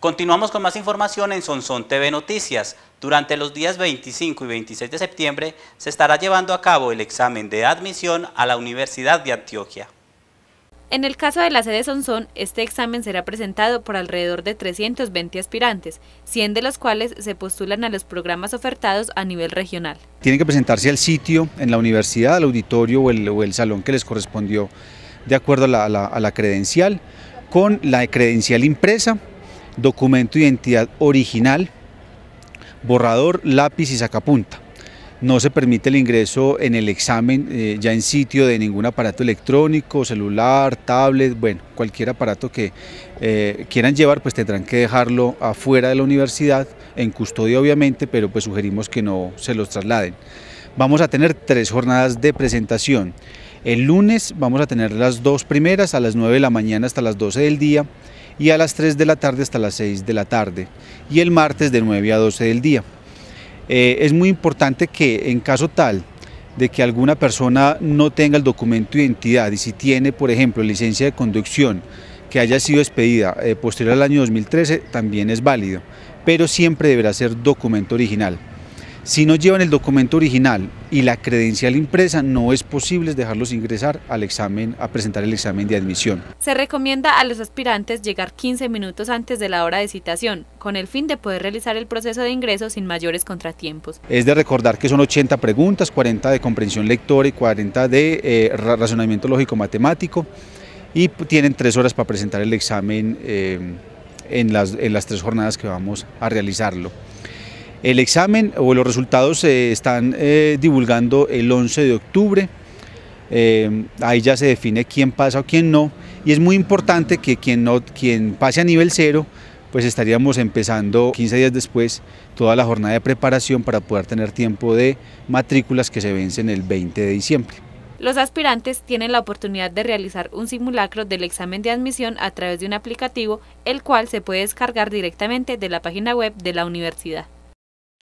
Continuamos con más información en Sonson TV Noticias. Durante los días 25 y 26 de septiembre se estará llevando a cabo el examen de admisión a la Universidad de Antioquia. En el caso de la sede Sonson, este examen será presentado por alrededor de 320 aspirantes, 100 de los cuales se postulan a los programas ofertados a nivel regional. Tienen que presentarse al sitio, en la universidad, al auditorio o el, salón que les correspondió de acuerdo a la credencial, con la credencial impresa documento de identidad original, borrador, lápiz y sacapunta. No se permite el ingreso en el examen eh, ya en sitio de ningún aparato electrónico, celular, tablet, bueno, cualquier aparato que eh, quieran llevar, pues tendrán que dejarlo afuera de la universidad, en custodia obviamente, pero pues sugerimos que no se los trasladen. Vamos a tener tres jornadas de presentación. El lunes vamos a tener las dos primeras a las 9 de la mañana hasta las 12 del día y a las 3 de la tarde hasta las 6 de la tarde y el martes de 9 a 12 del día. Eh, es muy importante que en caso tal de que alguna persona no tenga el documento de identidad y si tiene, por ejemplo, licencia de conducción que haya sido expedida eh, posterior al año 2013, también es válido, pero siempre deberá ser documento original. Si no llevan el documento original y la credencial impresa, no es posible dejarlos ingresar al examen, a presentar el examen de admisión. Se recomienda a los aspirantes llegar 15 minutos antes de la hora de citación, con el fin de poder realizar el proceso de ingreso sin mayores contratiempos. Es de recordar que son 80 preguntas, 40 de comprensión lectora y 40 de eh, razonamiento lógico-matemático, y tienen tres horas para presentar el examen eh, en, las, en las tres jornadas que vamos a realizarlo. El examen o los resultados se están eh, divulgando el 11 de octubre. Eh, ahí ya se define quién pasa o quién no. Y es muy importante que quien, no, quien pase a nivel cero, pues estaríamos empezando 15 días después toda la jornada de preparación para poder tener tiempo de matrículas que se vencen el 20 de diciembre. Los aspirantes tienen la oportunidad de realizar un simulacro del examen de admisión a través de un aplicativo, el cual se puede descargar directamente de la página web de la universidad.